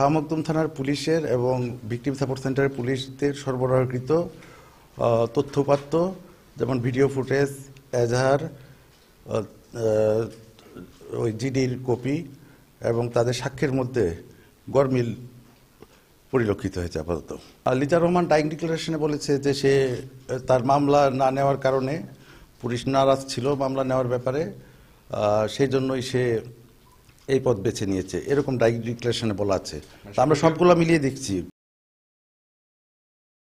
শাহমকদুম থানার পুলিশের এবং ভিক্টিম সাপোর্ট সেন্টারের পুলিশদের সরবরাহকৃত তথ্যপাত্র যেমন ভিডিও ফুটেজ এজাহার ওই জিডির কপি এবং তাদের সাক্ষ্যের মধ্যে গরমিল পরিলক্ষিত হয়েছে আপাতত লিজা রহমান ডাইং ডিক্লারেশনে বলেছে যে সে তার মামলা না নেওয়ার কারণে পুলিশ নারাজ ছিল মামলা নেওয়ার ব্যাপারে সেই জন্যই সে এই পথ বেছে নিয়েছে এরকম ডাইরেক্ট ডিক্লারেশনে বলা আছে আমরা সবগুলো মিলিয়ে দেখছি